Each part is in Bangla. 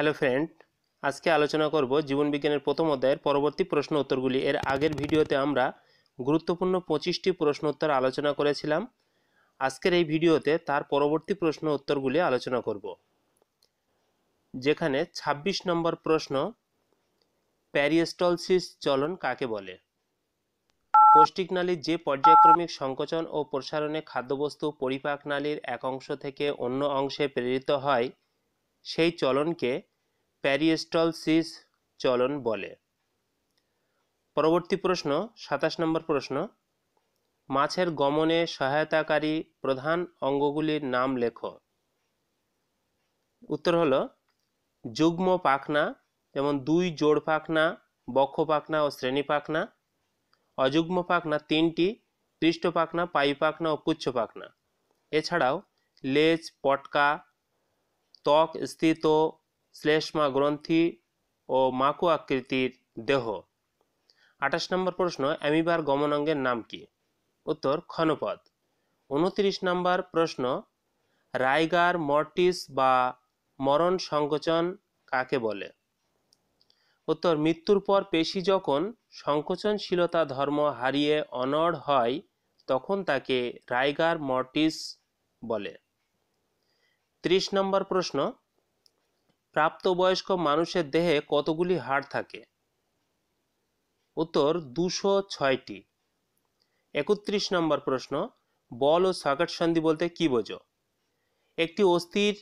হ্যালো ফ্রেন্ড আজকে আলোচনা করব জীবনবিজ্ঞানের প্রথম অধ্যায়ের পরবর্তী প্রশ্ন উত্তরগুলি এর আগের ভিডিওতে আমরা গুরুত্বপূর্ণ পঁচিশটি প্রশ্ন উত্তর আলোচনা করেছিলাম আজকের এই ভিডিওতে তার পরবর্তী প্রশ্ন উত্তরগুলি আলোচনা করব যেখানে ২৬ নম্বর প্রশ্ন প্যারিয়েস্টলসিস চলন কাকে বলে পৌষ্টিক নালীর যে পর্যায়ক্রমিক সংকোচন ও প্রসারণে খাদ্যবস্তু পরিপাক নালীর এক অংশ থেকে অন্য অংশে প্রেরিত হয় সেই চলনকে প্যারিস্টলসিস চলন বলে পরবর্তী প্রশ্ন সাতাশ নম্বর প্রশ্ন মাছের গমনে সহায়তাকারী প্রধান অঙ্গগুলির নাম লেখ উত্তর হল যুগ্ম পাখনা যেমন দুই জোড় পাখনা বক্ষ পাখনা ও শ্রেণী পাখনা অযুগ্ম পাখনা তিনটি পৃষ্ঠ পাখনা পাই পাখনা ও পুচ্ছ পাখনা এছাড়াও লেজ পটকা ত্বক স্থিত শ্লেষ্মা গ্রন্থি ও মাকু আকৃতির দেহ আঠাশ নম্বর প্রশ্ন অ্যামিবার গমনাঙ্গের নাম কি উত্তর ক্ষণপদ উনত্রিশ নম্বর প্রশ্ন রাইগার মর্টিস বা মরণ সংকোচন কাকে বলে উত্তর মৃত্যুর পর পেশি যখন সংকোচনশীলতা ধর্ম হারিয়ে অনড় হয় তখন তাকে রাইগার মর্টিস বলে ত্রিশ নম্বর প্রশ্ন প্রাপ্তবয়স্ক মানুষের দেহে কতগুলি হাড় থাকে উত্তর দুশো ছয়টি একত্রিশ নম্বর প্রশ্ন বল ও সকেট সন্ধি বলতে কি বোঝো একটি অস্থির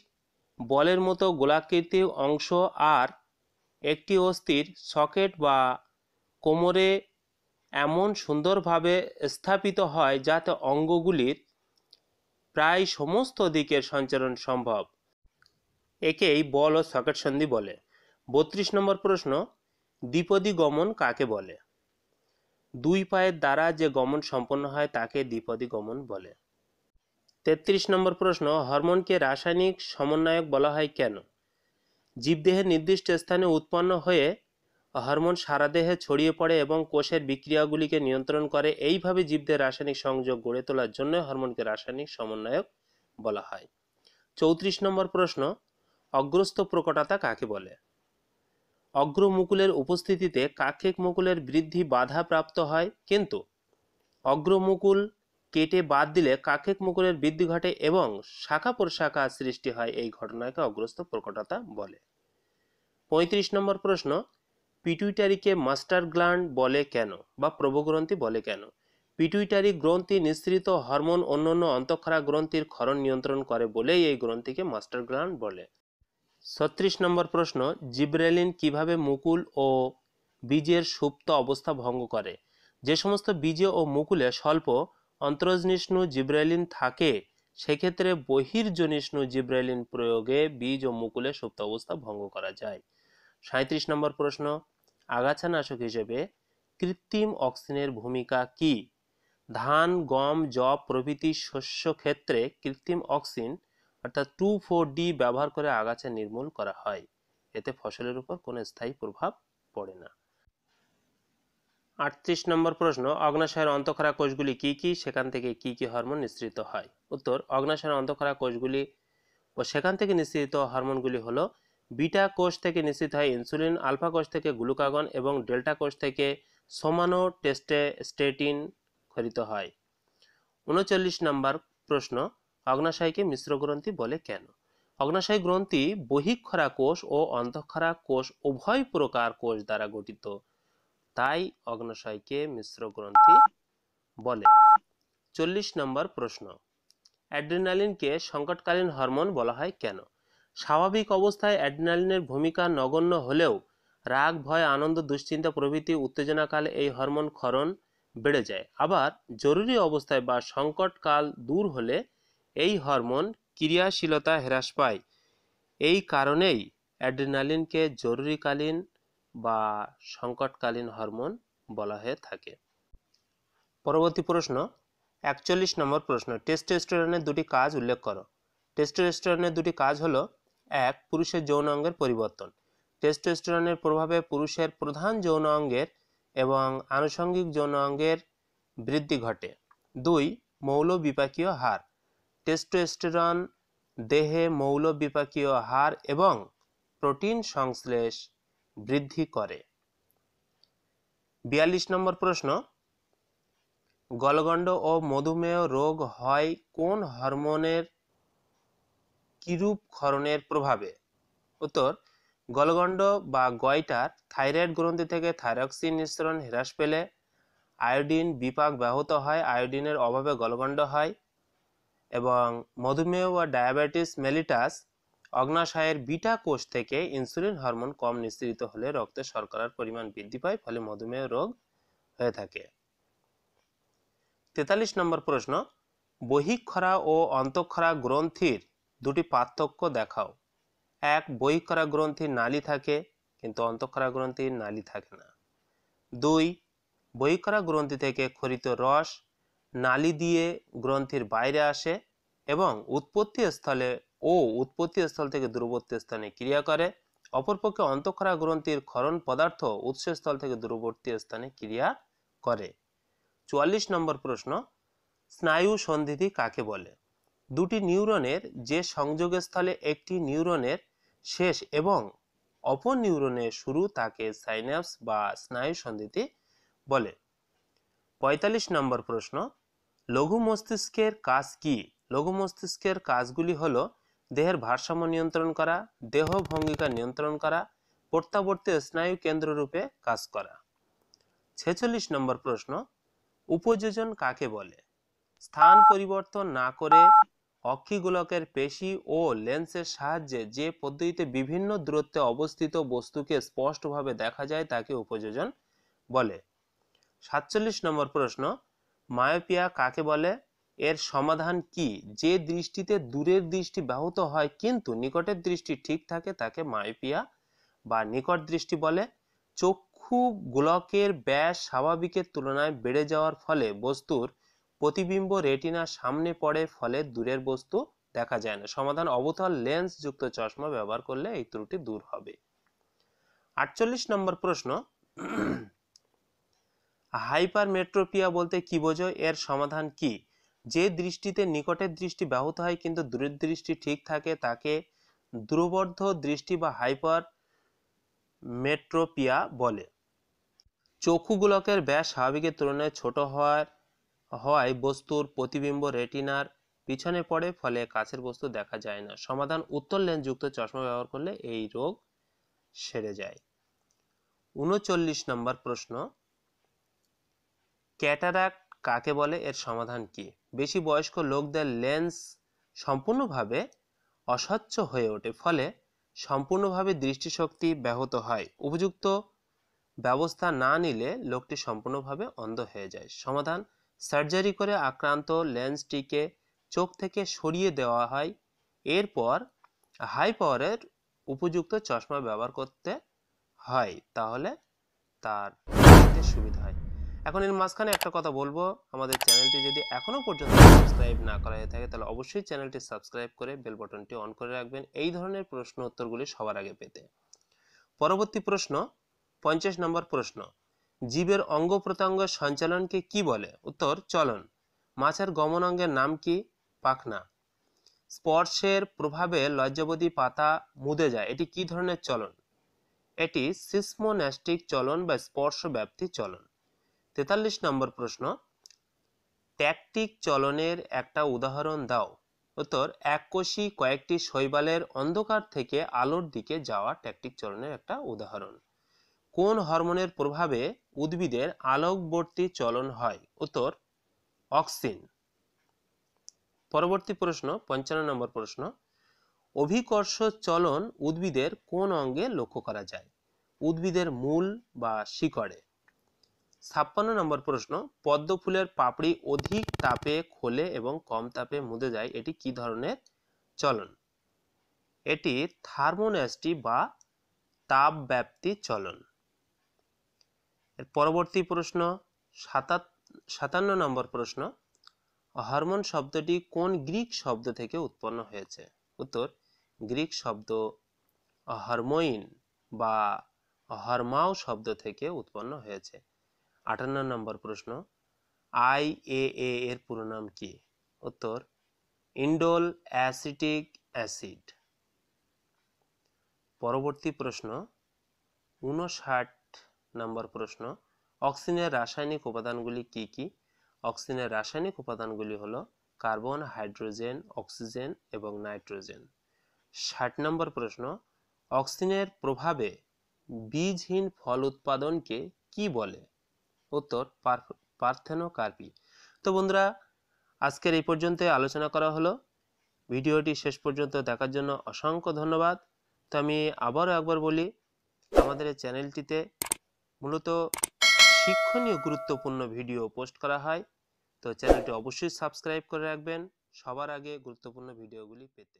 বলের মতো গোলাকৃতি অংশ আর একটি অস্থির সকেট বা কোমরে এমন সুন্দরভাবে স্থাপিত হয় যাতে অঙ্গগুলির প্রায় সমস্ত দিকের সঞ্চারণ সম্ভব একেই বল ও সকেট সন্ধি বলে বত্রিশ নম্বর প্রশ্ন দ্বিপদী গমন কাকে বলে দুই পায়ের দ্বারা যে গমন সম্পন্ন হয় তাকে দ্বিপদী গমন বলে তেত্রিশ নম্বর প্রশ্ন হরমোনকে রাসায়নিক সমন্বয়ক বলা হয় কেন জীবদেহের নির্দিষ্ট স্থানে উৎপন্ন হয়ে হরমোন সারা দেহে ছড়িয়ে পড়ে এবং কোষের বিক্রিয়াগুলিকে নিয়ন্ত্রণ করে এইভাবে জীবদের রাসায়নিক সংযোগ গড়ে তোলার জন্য হরমোনকে রাসায়নিক সমন্বয়ক বলা হয় চৌত্রিশ নম্বর প্রশ্ন অগ্রস্থ প্রকটতা কাকে বলে অগ্রমুকুলের উপস্থিতিতে কাক্ষিক মুকুলের বৃদ্ধি বাধা প্রাপ্ত হয় কিন্তু অগ্রমুকুল কেটে বাদ দিলে কাক্ষিক মুকুলের বৃদ্ধি ঘটে এবং শাখা প্রশাখা সৃষ্টি হয় এই ঘটনাকে অগ্রস্থ প্রকটতা বলে পঁয়ত্রিশ নম্বর প্রশ্ন পিটুইটারিকে মাস্টার গ্ল্যান্ড বলে কেন বা প্রভগ্রন্থি বলে কেন পিটুইটারি গ্রন্থি নিঃসৃত হরমোন অন্যান্য অন্তঃক্ষরা গ্রন্থির ক্ষরণ নিয়ন্ত্রণ করে বলেই এই গ্রন্থিকে মাস্টার গ্ল্যান্ড বলে ছত্রিশ নম্বর প্রশ্ন জিব্রেলিন কিভাবে মুকুল ও বীজের সুপ্ত অবস্থা ভঙ্গ করে যে সমস্ত বীজে ও মুকুলে স্বল্প অন্তরজনিষ্ণু জিব্রেলিন থাকে সেক্ষেত্রে বহির্জনিষ্ণু জিব্রেলিন প্রয়োগে বীজ ও মুকুলে সুপ্ত অবস্থা ভঙ্গ করা যায় সাঁত্রিশ নম্বর প্রশ্ন আগাছানাশক হিসেবে কৃত্রিম অক্সিজেনের ভূমিকা কি ধান গম জব প্রভৃতি শস্য ক্ষেত্রে কৃত্রিম অক্সিজেন অর্থাৎ টু ফোর ডি ব্যবহার করে আগাছা নির্মূল করা হয় এতে ফসলের উপর কোনো স্থায়ী প্রভাব পড়ে না আটত্রিশ নম্বর প্রশ্ন অগ্নাশয়ের অন্তঃখরা কোষগুলি কি কি সেখান থেকে কি কি হরমোন নিঃসৃত হয় উত্তর অগ্নাশয়ের অন্তঃখরা কোষগুলি ও সেখান থেকে নিঃসৃত হরমোনগুলি হলো বিটা কোষ থেকে নিশ্চিত হয় ইনসুলিন আলফা কোষ থেকে গ্লুকাগন এবং ডেল্টা কোষ থেকে সমানো টেস্টে স্টেটিন খরিত হয় উনচল্লিশ নম্বর প্রশ্ন অগ্নাশয়কে মিশ্র গ্রন্থি বলে কেন অগ্নাশয় গ্রন্থি বহিক্ষরা কোষ ও অন্তঃক্ষরা কোষ উভয় প্রকার কোষ দ্বারা গঠিত তাই অগ্নাশয়কে মিশ্র গ্রন্থি বলে চল্লিশ নম্বর প্রশ্ন অ্যাড্রিনালিনকে সংকটকালীন হরমোন বলা হয় কেন স্বাভাবিক অবস্থায় অ্যাড্রিনালিনের ভূমিকা নগণ্য হলেও রাগ ভয় আনন্দ দুশ্চিন্তা প্রভৃতি উত্তেজনাকালে এই হরমোন ক্ষরণ বেড়ে যায় আবার জরুরি অবস্থায় বা সংকটকাল দূর হলে এই হরমোন ক্রিয়াশীলতা হ্রাস পায় এই কারণেই অ্যাড্রিনালিনকে জরুরিকালীন বা সংকটকালীন হরমোন বলা হয়ে থাকে পরবর্তী প্রশ্ন একচল্লিশ নম্বর প্রশ্ন টেস্টোস্টেরনের দুটি কাজ উল্লেখ করো টেস্টোস্টেরনের দুটি কাজ হলো এক পুরুষের যৌন অঙ্গের পরিবর্তন টেস্টোস্টেরনের প্রভাবে পুরুষের প্রধান যৌন অঙ্গের এবং আনুষঙ্গিক যৌন অঙ্গের বৃদ্ধি ঘটে দুই মৌল বিপাকীয় হার টেস্টোস্টেরন দেহে মৌল বিপাকীয় হার এবং প্রোটিন সংশ্লেষ বৃদ্ধি করে বিয়াল্লিশ নম্বর প্রশ্ন গলগণ্ড ও মধুমেহ রোগ হয় কোন হরমোনের কিরূপ ক্ষরণের প্রভাবে উত্তর গলগণ্ড বা গয়টার থাইরয়েড গ্রন্থি থেকে থাইরক্সিন নিঃসরণ হ্রাস পেলে আয়োডিন বিপাক ব্যাহত হয় আয়োডিনের অভাবে গলগণ্ড হয় এবং মধুমেহ বা ডায়াবেটিস মেলিটাস অগ্নাশয়ের বিটা কোষ থেকে ইনসুলিন হরমোন কম নিঃসৃত হলে রক্তে শর্করার পরিমাণ বৃদ্ধি পায় ফলে মধুমেহ রোগ হয়ে থাকে তেতাল্লিশ নম্বর প্রশ্ন বহিক্ষরা ও অন্তঃক্ষরা গ্রন্থির দুটি পার্থক্য দেখাও এক করা গ্রন্থির নালি থাকে কিন্তু অন্তঃকরা গ্রন্থির নালি থাকে না দুই করা গ্রন্থি থেকে খরিত রস নালি দিয়ে গ্রন্থির বাইরে আসে এবং উৎপত্তি স্থলে ও উৎপত্তি স্থল থেকে দূরবর্তী স্থানে ক্রিয়া করে অপরপক্ষে অন্তঃকরা গ্রন্থির ক্ষরণ পদার্থ উৎসস্থল থেকে দূরবর্তী স্থানে ক্রিয়া করে চুয়াল্লিশ নম্বর প্রশ্ন স্নায়ু সন্ধিধি কাকে বলে দুটি নিউরনের যে সংযোগস্থলে একটি নিউরনের শেষ এবং অপর নিউরনের শুরু তাকে সাইন্যাপস বা স্নায়ু সন্ধিতি বলে ৪৫ নম্বর প্রশ্ন লঘু মস্তিষ্কের কাজ কি লঘু মস্তিষ্কের কাজগুলি হল দেহের ভারসাম্য নিয়ন্ত্রণ করা দেহ ভঙ্গিকা নিয়ন্ত্রণ করা প্রত্যাবর্তী স্নায়ু কেন্দ্র রূপে কাজ করা ছেচল্লিশ নম্বর প্রশ্ন উপযোজন কাকে বলে স্থান পরিবর্তন না করে অক্ষিগোলকের পেশি ও লেন্সের সাহায্যে যে পদ্ধতিতে বিভিন্ন দূরত্বে অবস্থিত বস্তুকে স্পষ্টভাবে দেখা যায় তাকে উপযোজন বলে সাতচল্লিশ নম্বর প্রশ্ন মায়োপিয়া কাকে বলে এর সমাধান কি যে দৃষ্টিতে দূরের দৃষ্টি ব্যাহত হয় কিন্তু নিকটের দৃষ্টি ঠিক থাকে তাকে মায়োপিয়া বা নিকট দৃষ্টি বলে চক্ষু গোলকের ব্যাস স্বাভাবিকের তুলনায় বেড়ে যাওয়ার ফলে বস্তুর প্রতিবিম্ব রেটিনার সামনে পড়ে ফলে দূরের বস্তু দেখা যায় না সমাধান অবতল লেন্স যুক্ত চশমা ব্যবহার করলে এই ত্রুটি দূর হবে আটচল্লিশ নম্বর প্রশ্ন হাইপারমেট্রোপিয়া বলতে কি বোঝো এর সমাধান কি যে দৃষ্টিতে নিকটের দৃষ্টি ব্যাহত হয় কিন্তু দূরের দৃষ্টি ঠিক থাকে তাকে দ্রুবর্ধ দৃষ্টি বা হাইপার মেট্রোপিয়া বলে চক্ষুগুলোকের ব্যাস স্বাভাবিকের তুলনায় ছোট হওয়ার হওয়ায় বস্তুর প্রতিবিম্ব রেটিনার পিছনে পড়ে ফলে কাছের বস্তু দেখা যায় না সমাধান উত্তর লেন্সযুক্ত চশমা ব্যবহার করলে এই রোগ সেরে যায় উনচল্লিশ নম্বর প্রশ্ন ক্যাটারাক্ট কাকে বলে এর সমাধান কি বেশি বয়স্ক লোকদের লেন্স সম্পূর্ণভাবে অস্বচ্ছ হয়ে ওঠে ফলে সম্পূর্ণভাবে দৃষ্টিশক্তি ব্যাহত হয় উপযুক্ত ব্যবস্থা না নিলে লোকটি সম্পূর্ণভাবে অন্ধ হয়ে যায় সমাধান সার্জারি করে আক্রান্ত লেন্সটিকে চোখ থেকে সরিয়ে দেওয়া হয় এরপর হাই পাওয়ারের উপযুক্ত চশমা ব্যবহার করতে হয় তাহলে তার সুবিধা হয় এখন এর মাঝখানে একটা কথা বলবো আমাদের চ্যানেলটি যদি এখনও পর্যন্ত সাবস্ক্রাইব না করা হয়ে থাকে তাহলে অবশ্যই চ্যানেলটি সাবস্ক্রাইব করে বেল বাটনটি অন করে রাখবেন এই ধরনের প্রশ্ন উত্তরগুলি সবার আগে পেতে পরবর্তী প্রশ্ন পঞ্চাশ নম্বর প্রশ্ন জীবের অঙ্গ প্রত্যঙ্গ সঞ্চালনকে কি বলে উত্তর চলন মাছের গমনাঙ্গের নাম কি পাখনা স্পর্শের প্রভাবে লজ্জাবতী পাতা মুদে যায় এটি কি ধরনের চলন এটি সিসমোন্যাস্টিক চলন বা স্পর্শ ব্যাপ্তি চলন তেতাল্লিশ নম্বর প্রশ্ন ট্যাকটিক চলনের একটা উদাহরণ দাও উত্তর এককোষী কয়েকটি শৈবালের অন্ধকার থেকে আলোর দিকে যাওয়া ট্যাকটিক চলনের একটা উদাহরণ কোন হরমোনের প্রভাবে উদ্ভিদের আলোকবর্তী চলন হয় উত্তর অক্সিন পরবর্তী প্রশ্ন পঞ্চান্ন নম্বর প্রশ্ন অভিকর্ষ চলন উদ্ভিদের কোন অঙ্গে লক্ষ্য করা যায় উদ্ভিদের মূল বা শিকড়ে ছাপ্পান্ন নম্বর প্রশ্ন পদ্ম ফুলের পাপড়ি অধিক তাপে খোলে এবং কম তাপে মুদে যায় এটি কি ধরনের চলন এটি থার্মোনেস্টি বা তাপব্যাপ্তি চলন এর পরবর্তী প্রশ্ন সাতান্ন নম্বর প্রশ্ন হরমোন শব্দটি কোন গ্রিক শব্দ থেকে উৎপন্ন হয়েছে উত্তর গ্রিক শব্দ হরমোইন বা হরমাও শব্দ থেকে উৎপন্ন হয়েছে আটান্ন নম্বর প্রশ্ন আই এ এর পুরো নাম কি উত্তর ইন্ডোল অ্যাসিটিক অ্যাসিড পরবর্তী প্রশ্ন উনষাট নম্বর প্রশ্ন অক্সিজেনের রাসায়নিক উপাদানগুলি কি কি অক্সিজেনের রাসায়নিক উপাদানগুলি হলো কার্বন হাইড্রোজেন অক্সিজেন এবং নাইট্রোজেন ষাট নম্বর প্রশ্ন অক্সিজেনের প্রভাবে বীজহীন ফল উৎপাদনকে কি বলে উত্তর পার্থেনোকার্পি তো বন্ধুরা আজকের এই পর্যন্ত আলোচনা করা হলো ভিডিওটি শেষ পর্যন্ত দেখার জন্য অসংখ্য ধন্যবাদ তো আমি আবারও একবার বলি আমাদের এই চ্যানেলটিতে মূলত শিক্ষণীয় গুরুত্বপূর্ণ ভিডিও পোস্ট করা হয় তো চ্যানেলটি অবশ্যই সাবস্ক্রাইব করে রাখবেন সবার আগে গুরুত্বপূর্ণ ভিডিওগুলি পেতে